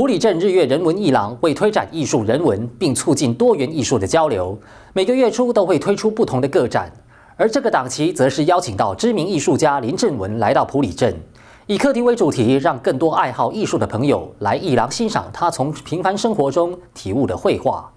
普里镇日月人文艺廊为推展艺术人文，并促进多元艺术的交流，每个月初都会推出不同的个展。而这个档期则是邀请到知名艺术家林振文来到普里镇，以课题为主题，让更多爱好艺术的朋友来艺廊欣赏他从平凡生活中体悟的绘画。